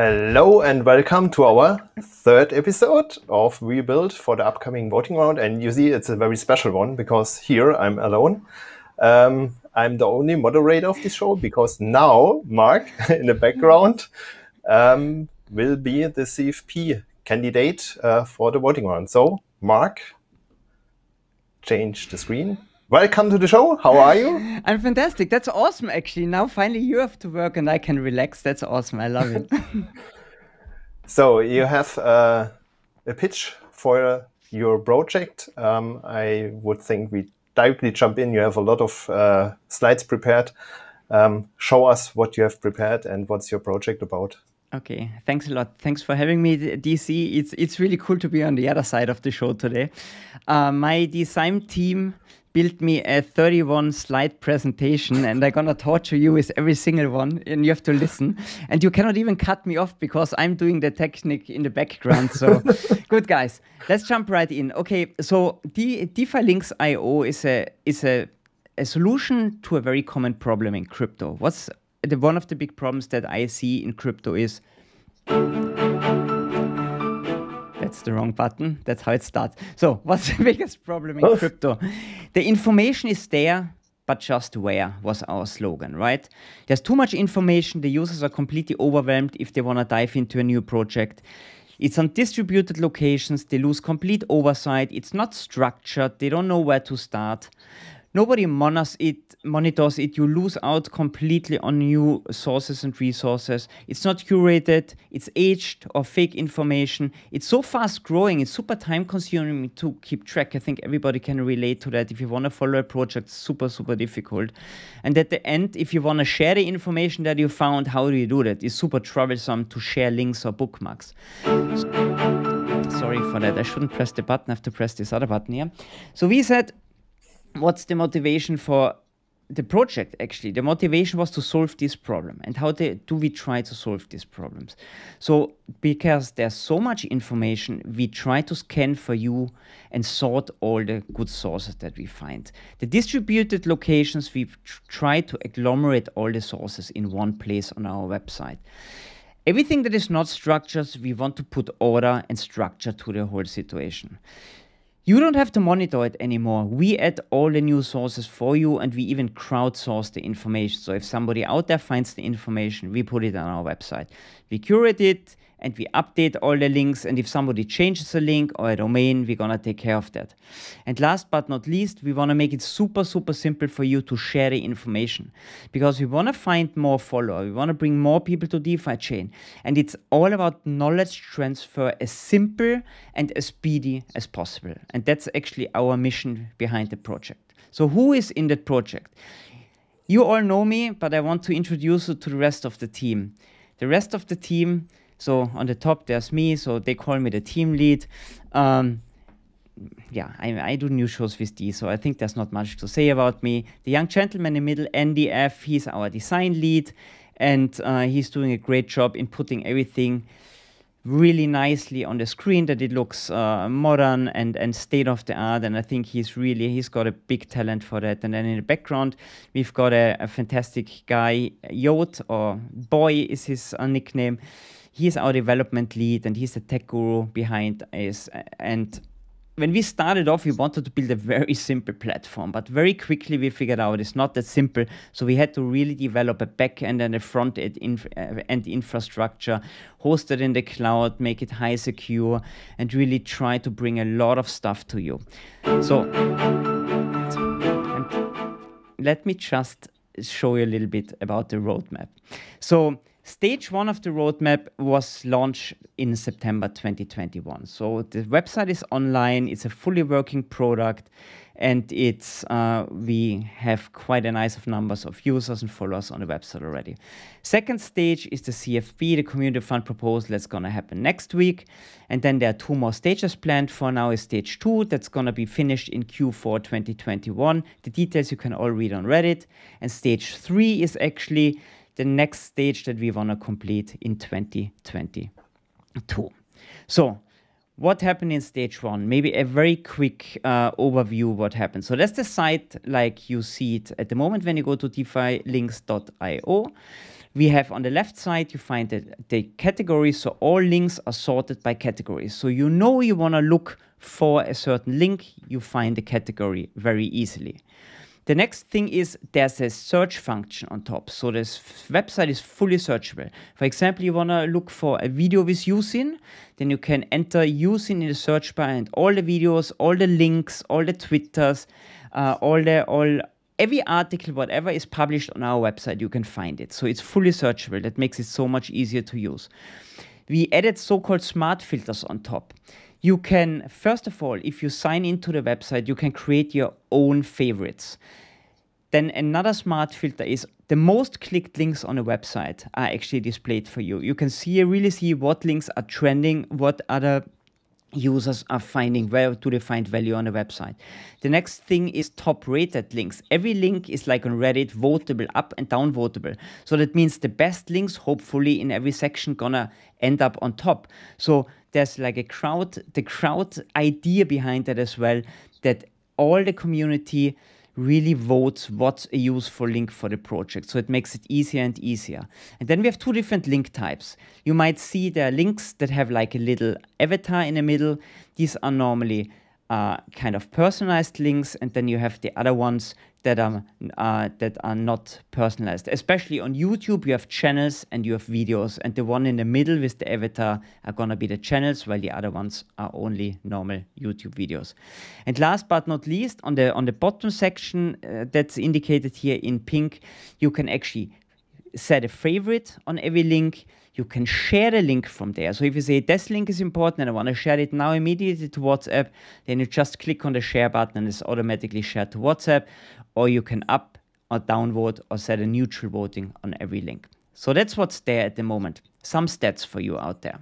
Hello and welcome to our third episode of Rebuild for the upcoming voting round. And you see, it's a very special one because here I'm alone. Um, I'm the only moderator of this show because now Mark, in the background, um, will be the CFP candidate uh, for the voting round. So, Mark, change the screen. Welcome to the show. How are you? I'm fantastic. That's awesome, actually. Now, finally, you have to work and I can relax. That's awesome. I love it. so, you have uh, a pitch for your project. Um, I would think we directly jump in. You have a lot of uh, slides prepared. Um, show us what you have prepared and what's your project about. Okay, thanks a lot. Thanks for having me, DC. It's it's really cool to be on the other side of the show today. Uh, my design team built me a 31 slide presentation and I'm gonna torture you with every single one and you have to listen. And you cannot even cut me off because I'm doing the technique in the background. So good guys, let's jump right in. Okay, so De DeFi Links IO is a is a, a solution to a very common problem in crypto. What's the one of the big problems that I see in crypto is that's the wrong button. That's how it starts. So, what's the biggest problem in Oof. crypto? The information is there, but just where was our slogan, right? There's too much information. The users are completely overwhelmed if they want to dive into a new project. It's on distributed locations. They lose complete oversight. It's not structured. They don't know where to start nobody monitors it monitors it you lose out completely on new sources and resources it's not curated it's aged or fake information it's so fast growing it's super time consuming to keep track i think everybody can relate to that if you want to follow a project super super difficult and at the end if you want to share the information that you found how do you do that it's super troublesome to share links or bookmarks so sorry for that. I shouldn't press the button. I have to press this other button here. So we said what's the motivation for the project actually the motivation was to solve this problem and how do we try to solve these problems so because there's so much information we try to scan for you and sort all the good sources that we find the distributed locations we try to agglomerate all the sources in one place on our website everything that is not structures we want to put order and structure to the whole situation you don't have to monitor it anymore. We add all the new sources for you and we even crowdsource the information. So if somebody out there finds the information, we put it on our website. We curate it, and we update all the links. And if somebody changes a link or a domain, we're gonna take care of that. And last but not least, we wanna make it super, super simple for you to share the information because we wanna find more followers, We wanna bring more people to DeFi chain. And it's all about knowledge transfer as simple and as speedy as possible. And that's actually our mission behind the project. So who is in that project? You all know me, but I want to introduce you to the rest of the team. The rest of the team so on the top, there's me. So they call me the team lead. Um, yeah, I, I do new shows with D, so I think there's not much to say about me. The young gentleman in the middle, NDF, he's our design lead, and uh, he's doing a great job in putting everything really nicely on the screen that it looks uh, modern and, and state of the art and i think he's really he's got a big talent for that and then in the background we've got a, a fantastic guy yod or boy is his uh, nickname he's our development lead and he's the tech guru behind us. And when we started off, we wanted to build a very simple platform, but very quickly we figured out it's not that simple. So we had to really develop a backend and a front end, inf- uh, infrastructure, host it in the cloud, make it high secure, and really try to bring a lot of stuff to you. So let me just show you a little bit about the roadmap. So Stage one of the roadmap was launched in September 2021. So the website is online, it's a fully working product, and it's uh, we have quite a nice of numbers of users and followers on the website already. Second stage is the CFP, the community fund proposal that's gonna happen next week. And then there are two more stages planned for now is stage two that's gonna be finished in Q4 2021. The details you can all read on Reddit. And stage three is actually the next stage that we want to complete in 2022. So what happened in stage one? Maybe a very quick uh, overview what happened. So that's the site like you see it at the moment when you go to defilinks.io. We have on the left side, you find the, the categories. So all links are sorted by categories. So you know you want to look for a certain link, you find the category very easily. The next thing is there's a search function on top. So this website is fully searchable. For example, you want to look for a video with using, then you can enter using in the search bar and all the videos, all the links, all the Twitters, uh, all the, all, every article, whatever is published on our website, you can find it. So it's fully searchable. That makes it so much easier to use. We added so-called smart filters on top you can, first of all, if you sign into the website, you can create your own favorites. Then another smart filter is the most clicked links on a website are actually displayed for you. You can see really see what links are trending, what other users are finding where do they find value on a website the next thing is top rated links every link is like on reddit votable up and down votable so that means the best links hopefully in every section gonna end up on top so there's like a crowd the crowd idea behind that as well that all the community really votes what's a useful link for the project. So it makes it easier and easier. And then we have two different link types. You might see there are links that have like a little avatar in the middle. These are normally uh, kind of personalized links. And then you have the other ones that um, are uh, that are not personalized. Especially on YouTube, you have channels and you have videos, and the one in the middle with the avatar are gonna be the channels, while the other ones are only normal YouTube videos. And last but not least, on the on the bottom section uh, that's indicated here in pink, you can actually set a favorite on every link you can share a link from there. So if you say this link is important and I want to share it now immediately to WhatsApp, then you just click on the share button and it's automatically shared to WhatsApp, or you can up or downvote or set a neutral voting on every link. So that's what's there at the moment. Some stats for you out there.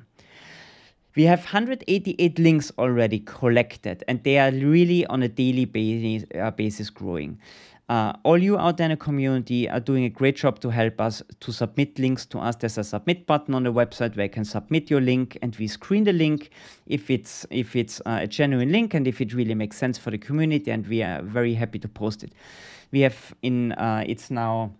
We have 188 links already collected, and they are really on a daily basis, uh, basis growing. Uh, all you out there in the community are doing a great job to help us to submit links to us. There's a submit button on the website where you can submit your link, and we screen the link if it's if it's uh, a genuine link and if it really makes sense for the community. And we are very happy to post it. We have in uh, it's now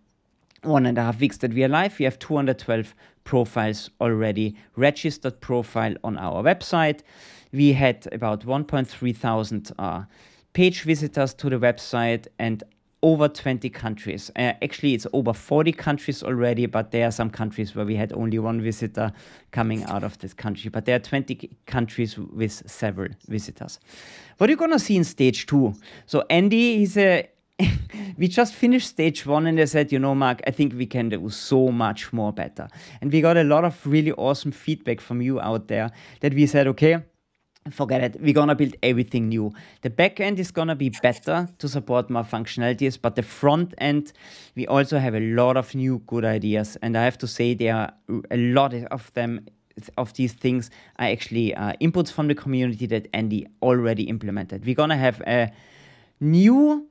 one and a half weeks that we are live. We have 212 profiles already registered profile on our website. We had about 1.3 thousand uh, page visitors to the website and over 20 countries. Uh, actually, it's over 40 countries already, but there are some countries where we had only one visitor coming out of this country. But there are 20 countries with several visitors. What you're going to see in stage two. So, Andy, he's a we just finished stage one and I said, you know, Mark, I think we can do so much more better. And we got a lot of really awesome feedback from you out there that we said, okay, forget it. We're gonna build everything new. The backend is gonna be better to support more functionalities, but the front end, we also have a lot of new good ideas. And I have to say, there are a lot of them of these things are actually uh, inputs from the community that Andy already implemented. We're gonna have a new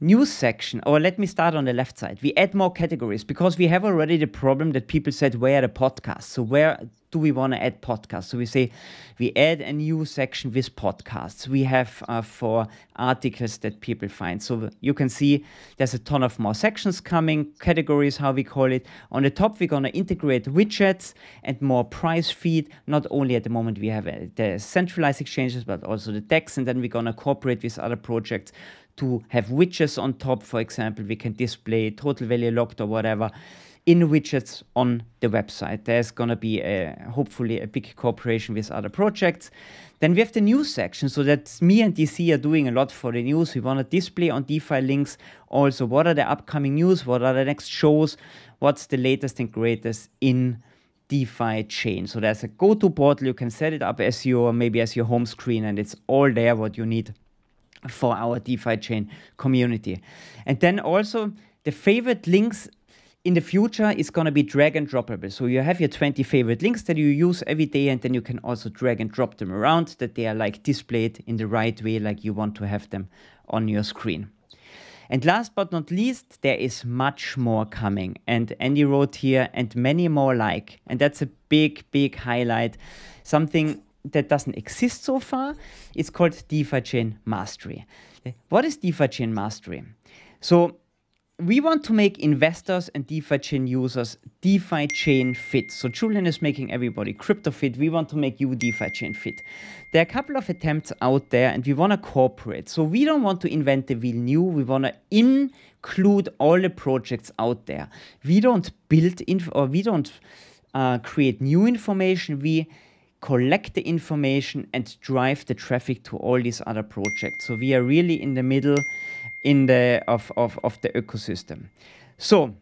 news section, or let me start on the left side. We add more categories because we have already the problem that people said, where are the podcasts? So where do we want to add podcasts? So we say we add a new section with podcasts. We have uh, for articles that people find. So you can see there's a ton of more sections coming, categories, how we call it. On the top, we're going to integrate widgets and more price feed. Not only at the moment we have uh, the centralized exchanges, but also the DEX. And then we're going to cooperate with other projects to have widgets on top. For example, we can display total value locked or whatever in widgets on the website. There's going to be a, hopefully a big cooperation with other projects. Then we have the news section. So that me and DC are doing a lot for the news. We want to display on DeFi links also what are the upcoming news, what are the next shows, what's the latest and greatest in DeFi chain. So there's a go-to portal. You can set it up as your maybe as your home screen, and it's all there what you need for our DeFi chain community. And then also the favorite links in the future it's going to be drag and droppable. So you have your 20 favorite links that you use every day and then you can also drag and drop them around that they are like displayed in the right way like you want to have them on your screen. And last but not least, there is much more coming. And Andy wrote here, and many more like. And that's a big, big highlight. Something that doesn't exist so far. It's called DeFi Chain Mastery. What is DeFi Chain Mastery? So we want to make investors and DeFi chain users DeFi chain fit. So Julian is making everybody crypto fit. We want to make you DeFi chain fit. There are a couple of attempts out there and we want to cooperate. So we don't want to invent the wheel new. We want to include all the projects out there. We don't build in or we don't uh, create new information. We collect the information and drive the traffic to all these other projects. So we are really in the middle in the of, of, of the ecosystem. So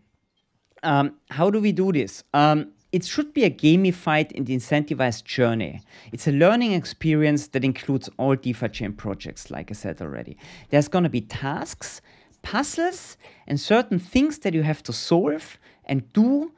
um, how do we do this? Um, it should be a gamified and incentivized journey. It's a learning experience that includes all DeFi chain projects, like I said already. There's going to be tasks, puzzles, and certain things that you have to solve and do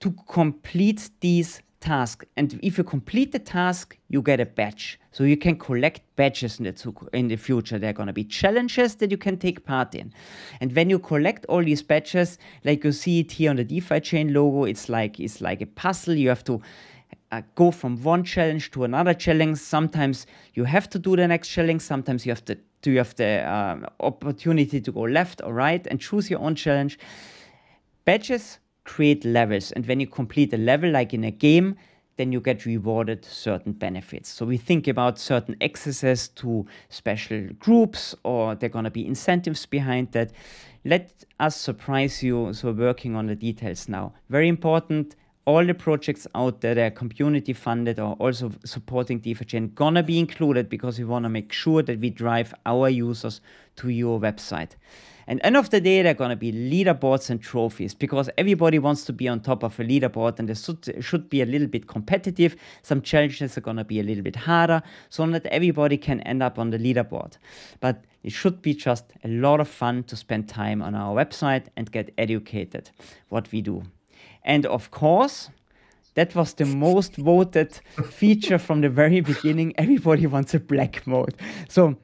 to complete these task. And if you complete the task, you get a badge. So you can collect badges in the, in the future. There are going to be challenges that you can take part in. And when you collect all these badges, like you see it here on the DeFi chain logo, it's like, it's like a puzzle. You have to uh, go from one challenge to another challenge. Sometimes you have to do the next challenge. Sometimes you have to do you have the uh, opportunity to go left or right and choose your own challenge. Badges create levels. And when you complete a level, like in a game, then you get rewarded certain benefits. So we think about certain accesses to special groups, or there are going to be incentives behind that. Let us surprise you. So we're working on the details now. Very important. All the projects out there that are community funded or also supporting DeFaGen gonna be included because we wanna make sure that we drive our users to your website. And end of the day, they're going to be leaderboards and trophies because everybody wants to be on top of a leaderboard and it should, should be a little bit competitive. Some challenges are going to be a little bit harder so that everybody can end up on the leaderboard. But it should be just a lot of fun to spend time on our website and get educated what we do. And of course, that was the most voted feature from the very beginning. Everybody wants a black mode. So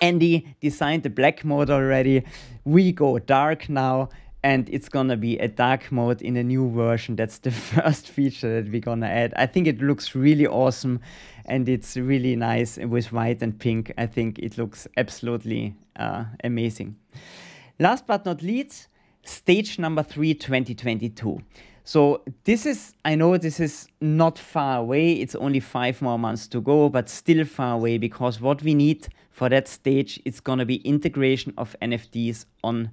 Andy designed the black mode already. We go dark now and it's gonna be a dark mode in a new version. That's the first feature that we're gonna add. I think it looks really awesome and it's really nice with white and pink. I think it looks absolutely uh, amazing. Last but not least, stage number three, 2022. So this is, I know this is not far away. It's only five more months to go, but still far away because what we need for that stage is going to be integration of NFTs on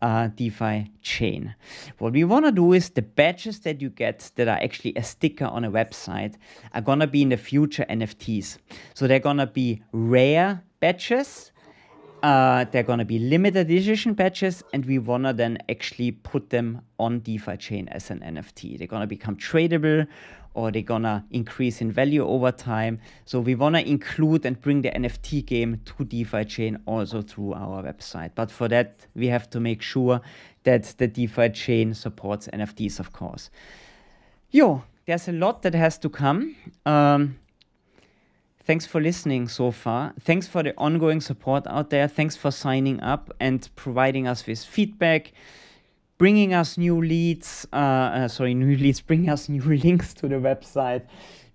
uh, DeFi chain. What we want to do is the badges that you get that are actually a sticker on a website are going to be in the future NFTs. So they're going to be rare badges uh, they're going to be limited edition patches, and we want to then actually put them on DeFi chain as an NFT. They're going to become tradable or they're going to increase in value over time. So we want to include and bring the NFT game to DeFi chain also through our website. But for that, we have to make sure that the DeFi chain supports NFTs, of course. Yo, there's a lot that has to come. Um, Thanks for listening so far. Thanks for the ongoing support out there. Thanks for signing up and providing us with feedback, bringing us new leads. Uh, uh, sorry, new leads, bring us new links to the website.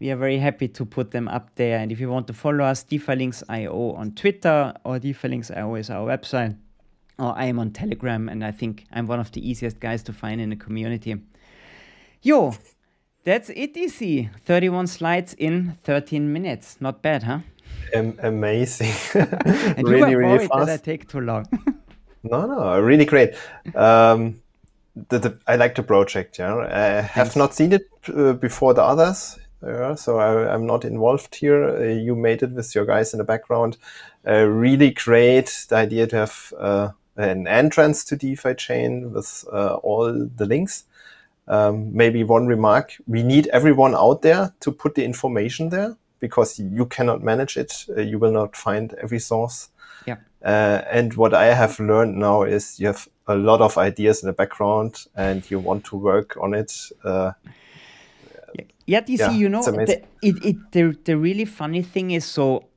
We are very happy to put them up there. And if you want to follow us, DeFiLinks.io on Twitter or DeFiLinks.io is our website. Or I am on Telegram, and I think I'm one of the easiest guys to find in the community. Yo, that's it, easy. 31 slides in 13 minutes. Not bad, huh? amazing. and really, you were really fast. That I take too long. no, no, really great. Um, the, the, I like the project. Yeah, I have Thanks. not seen it uh, before the others, uh, so I, am not involved here. Uh, you made it with your guys in the background. Uh, really great. The idea to have uh, an entrance to DeFi chain with uh, all the links um, maybe one remark. We need everyone out there to put the information there because you cannot manage it. Uh, you will not find every source. Yeah. Uh, and what I have learned now is you have a lot of ideas in the background and you want to work on it. Uh, yeah, you yeah, see, you know, the, it, it, the, the really funny thing is so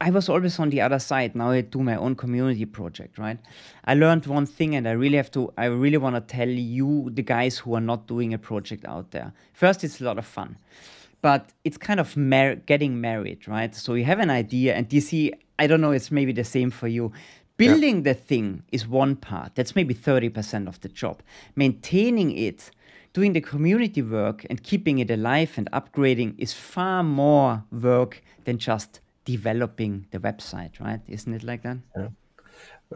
I was always on the other side. Now I do my own community project, right? I learned one thing, and I really have to. I really want to tell you, the guys who are not doing a project out there. First, it's a lot of fun, but it's kind of mar- getting married, right? So you have an idea, and you see. I don't know. It's maybe the same for you. Building yeah. the thing is one part. That's maybe thirty percent of the job. Maintaining it doing the community work and keeping it alive and upgrading is far more work than just developing the website, right? Isn't it like that? Yeah.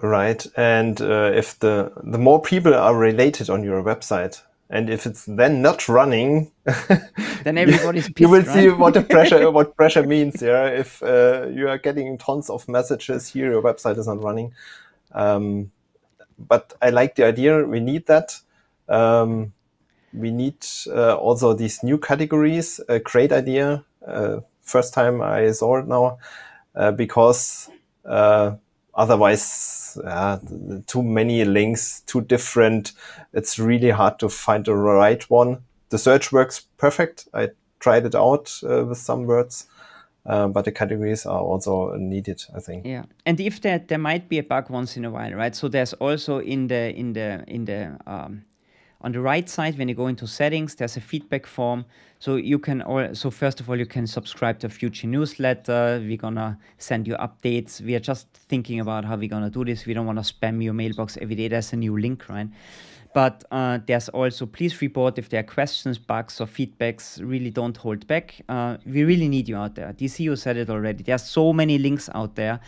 Right. And uh, if the the more people are related on your website, and if it's then not running, then everybody's pissed, you will right? see what the pressure what pressure means. Yeah, if uh, you are getting tons of messages here, your website is not running. Um, but I like the idea. We need that. Um, we need uh, also these new categories. A great idea. Uh, first time I saw it now, uh, because uh, otherwise uh, too many links, too different. It's really hard to find the right one. The search works perfect. I tried it out uh, with some words. Uh, but the categories are also needed i think yeah and if there there might be a bug once in a while right so there's also in the in the in the um, on the right side, when you go into settings, there's a feedback form. So you can, all. so first of all, you can subscribe to future newsletter. We're gonna send you updates. We are just thinking about how we're gonna do this. We don't wanna spam your mailbox every day. There's a new link, right? But uh, there's also please report if there are questions, bugs, or feedbacks. Really don't hold back. Uh, we really need you out there. DCU said it already. There's so many links out there.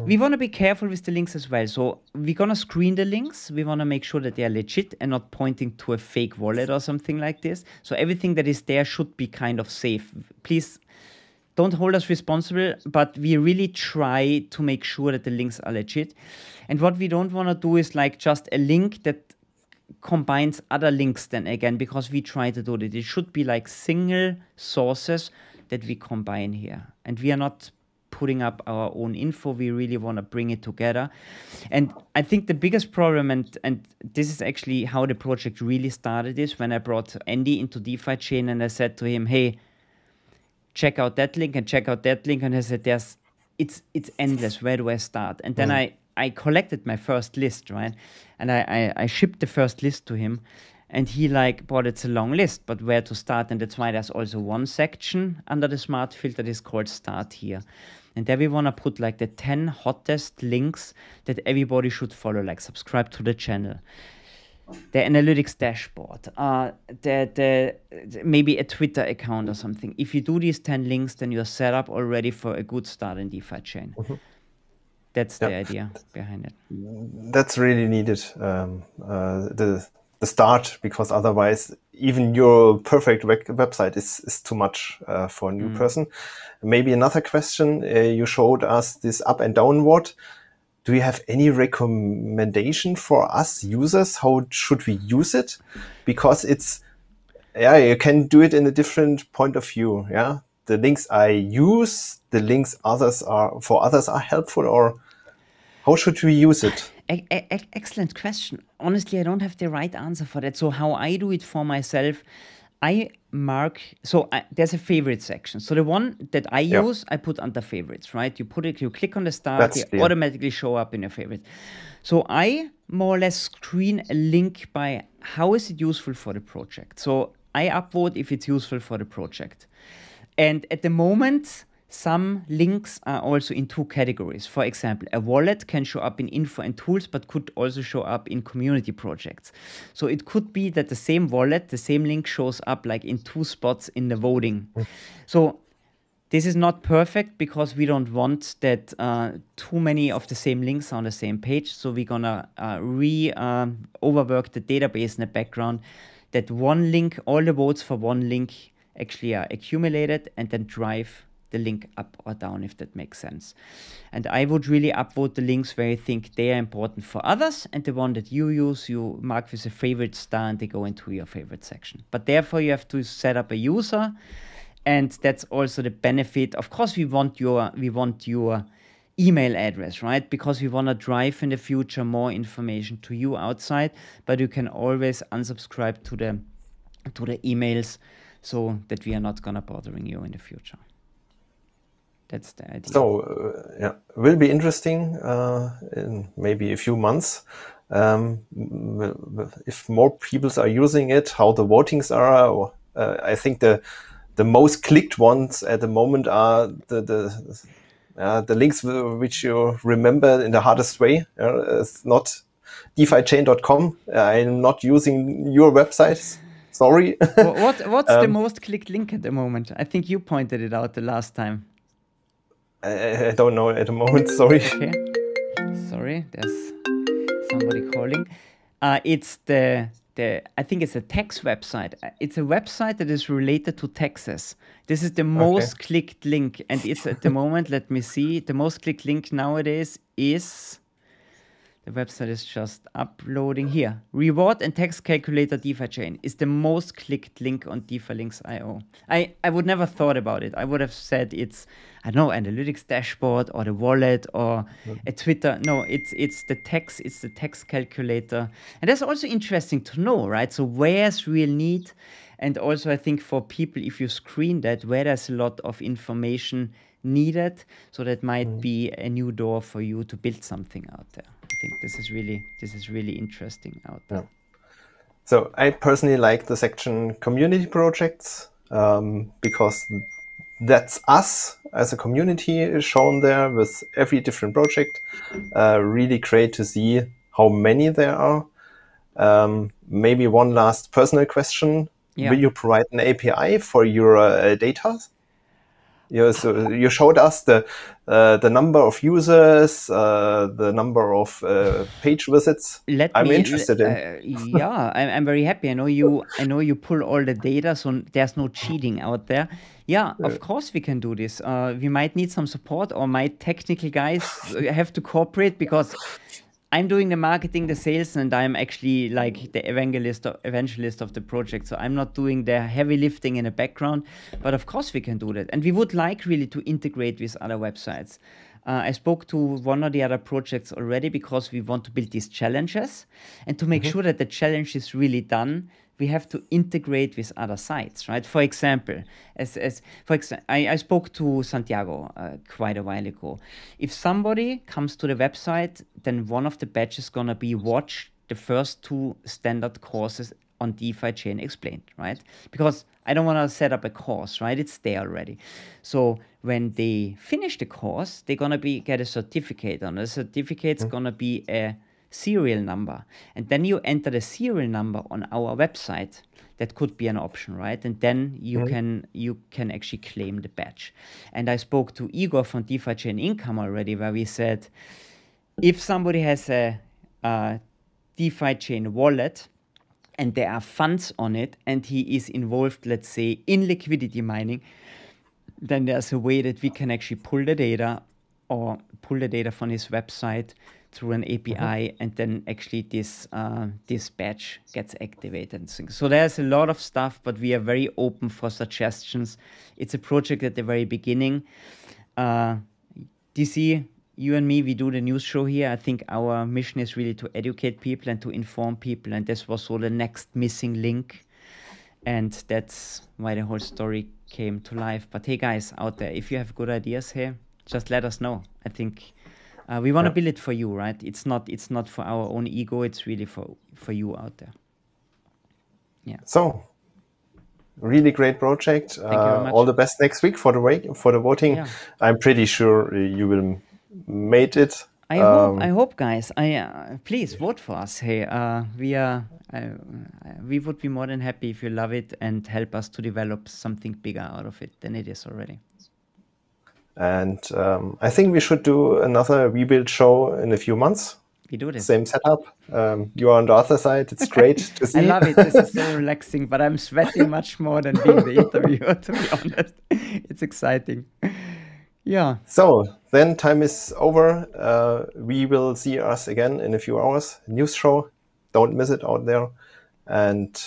We mm. want to be careful with the links as well. So we're gonna screen the links. We want to make sure that they are legit and not pointing to a fake wallet or something like this. So everything that is there should be kind of safe. Please don't hold us responsible, but we really try to make sure that the links are legit. And what we don't want to do is like just a link that combines other links then again because we try to do that. It should be like single sources that we combine here. And we are not putting up our own info. We really want to bring it together. And I think the biggest problem, and, and this is actually how the project really started, is when I brought Andy into DeFi chain and I said to him, hey, check out that link and check out that link. And I said, there's it's it's endless. Where do I start? And then mm. I I collected my first list, right? And I, I, I shipped the first list to him and he like but it's a long list but where to start and that's why there's also one section under the smart filter that is called start here and there we want to put like the 10 hottest links that everybody should follow like subscribe to the channel the analytics dashboard uh the, the, maybe a twitter account or something if you do these 10 links then you're set up already for a good start in defi chain mm -hmm that's yep. the idea behind it. That's really needed. Um, uh, the the start because otherwise even your perfect web website is, is too much uh, for a new mm. person. Maybe another question. Uh, you showed us this up and downward. Do you have any recommendation for us users? How should we use it? Because it's, yeah, you can do it in a different point of view. Yeah. The links I use, the links others are for others are helpful or how should we use it? A a excellent question. Honestly, I don't have the right answer for that. So, how I do it for myself, I mark. So, I, there's a favorite section. So, the one that I use, I put under favorites, right? You put it, you click on the star, That's they the automatically show up in your favorite. So, I more or less screen a link by how is it useful for the project. So, I upvote if it's useful for the project. And at the moment, some links are also in two categories. For example, a wallet can show up in info and tools, but could also show up in community projects. So it could be that the same wallet, the same link shows up like in two spots in the voting. So this is not perfect because we don't want that uh, too many of the same links on the same page. So we're gonna uh, re uh, overwork the database in the background that one link, all the votes for one link actually are accumulated and then drive the link up or down if that makes sense. And I would really upvote the links where you think they are important for others and the one that you use you mark with a favorite star and they go into your favorite section. But therefore you have to set up a user and that's also the benefit. Of course we want your we want your email address, right? Because we want to drive in the future more information to you outside, but you can always unsubscribe to the to the emails so that we are not gonna bothering you in the future. That's the idea. So, uh, yeah, will be interesting uh, in maybe a few months. Um, if more people are using it, how the votings are. Or, uh, I think the the most clicked ones at the moment are the the, uh, the links which you remember in the hardest way. Uh, it's not defichain.com. Uh, I'm not using your websites. Sorry. what what's um, the most clicked link at the moment? I think you pointed it out the last time. I, I don't know at the moment, sorry. Okay. Sorry, there's somebody calling. Uh, it's the the I think it's a tax website. Uh, it's a website that is related to taxes. This is the most okay. clicked link, and it's at the moment. let me see. The most clicked link nowadays is the website is just uploading here. Reward and tax calculator DeFi chain is the most clicked link on DeFi Links IO. I, I would never thought about it. I would have said it's, I don't know, analytics dashboard or the wallet or a Twitter. No, it's it's the tax, it's the tax calculator. And that's also interesting to know, right? So where's real need? And also I think for people, if you screen that, where there's a lot of information needed. So that might mm. be a new door for you to build something out there think this is really this is really interesting out there. Yeah. So I personally like the section community projects um, because that's us as a community is shown there with every different project. Uh, really great to see how many there are. Um, maybe one last personal question. Yeah. Will you provide an API for your uh, data you, so you showed us the uh, the number of users, uh, the number of uh, page visits. Let I'm me, interested in. Uh, yeah, I'm, I'm very happy. I know you. I know you pull all the data, so there's no cheating out there. Yeah, uh, of course we can do this. Uh, we might need some support, or my technical guys have to cooperate because I'm doing the marketing, the sales, and I'm actually like the evangelist, or evangelist of the project. So I'm not doing the heavy lifting in the background, but of course we can do that, and we would like really to integrate with other websites. Uh, I spoke to one or the other projects already because we want to build these challenges and to make mm-hmm. sure that the challenge is really done we have to integrate with other sites, right? For example, as, as for example, I, I spoke to Santiago uh, quite a while ago. If somebody comes to the website, then one of the batches gonna be watch the first two standard courses on DeFi chain explained, right? Because I don't want to set up a course, right? It's there already. So when they finish the course, they're gonna be get a certificate, and the certificate's mm. gonna be a serial number. And then you enter the serial number on our website. That could be an option, right? And then you mm-hmm. can you can actually claim the badge. And I spoke to Igor from DeFi Chain Income already, where we said, if somebody has a, a DeFi Chain wallet, and there are funds on it and he is involved let's say in liquidity mining then there's a way that we can actually pull the data or pull the data from his website through an API, mm-hmm. and then actually this uh, this batch gets activated. So there's a lot of stuff, but we are very open for suggestions. It's a project at the very beginning. Uh, DC, you and me, we do the news show here. I think our mission is really to educate people and to inform people, and this was so the next missing link. And that's why the whole story came to life. But hey, guys out there, if you have good ideas here, just let us know. I think uh, we want to yeah. build it for you, right? It's not it's not for our own ego. It's really for for you out there. Yeah. So, really great project. Uh, all the best next week for the for the voting. Yeah. I'm pretty sure you will make it. I um, hope. I hope, guys. I uh, please vote for us. Hey, uh, we are. Uh, we would be more than happy if you love it and help us to develop something bigger out of it than it is already. And um, I think we should do another rebuild show in a few months. We do this. Same setup. Um, you are on the other side. It's great to see. I love it. This is so relaxing, but I'm sweating much more than being the interviewer, to be honest. It's exciting. Yeah. So then time is over. Uh, we will see us again in a few hours. News show. Don't miss it out there. And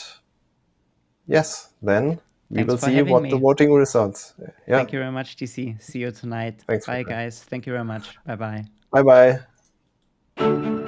yes, then we will see what me. the voting results. Uh, yeah. Thank you very much, DC. See you tonight. Thanks. Bye, guys. Thank you very much. Bye bye. Bye bye.